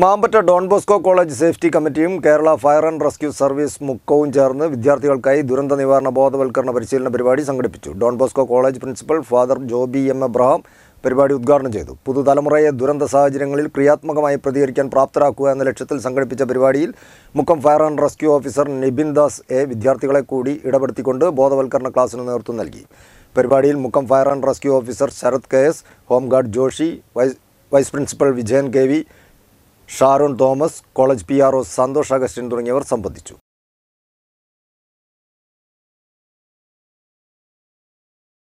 Mampatta Don Bosco college safety കമ്മിറ്റിയും Kerala fire and rescue service മുക്കവും ചേർന്ന് വിദ്യാർത്ഥികൾക്കായി ദുരന്ത നിവാരണ ബോധവൽക്കരണ പരിശീലന പരിപാടി സംഘടിപ്പിച്ചു Don Bosco college principal father Joby M Abraham പരിപാടി ഉദ്ഘാടനം ചെയ്തു പുതുതലമുറയെ ദുരന്ത സാഹചര്യങ്ങളിൽ ക്രിയാത്മകമായി പ്രതികരിക്കാൻ പ്രാപ്തരാക്കുക എന്ന ലക്ഷ്യത്തിൽ സംഘടിപ്പിച്ച പരിപാടിയിൽ Mukkam fire and rescue officer Nibin Das A വിദ്യാർത്ഥികളെ കൂടി ഇടപെടുത്തിക്കൊണ്ട് ബോധവൽക്കരണ ക്ലാസ്സിന് നേതൃത്വം നൽകി പരിപാടിയിൽ Mukkam fire and rescue officer Sarath K S home guard Joshi vice vice principal Vijayan K V Sharon Thomas college P R Santhosh Augustine തുടങ്ങിയവർ സംബന്ധിച്ചു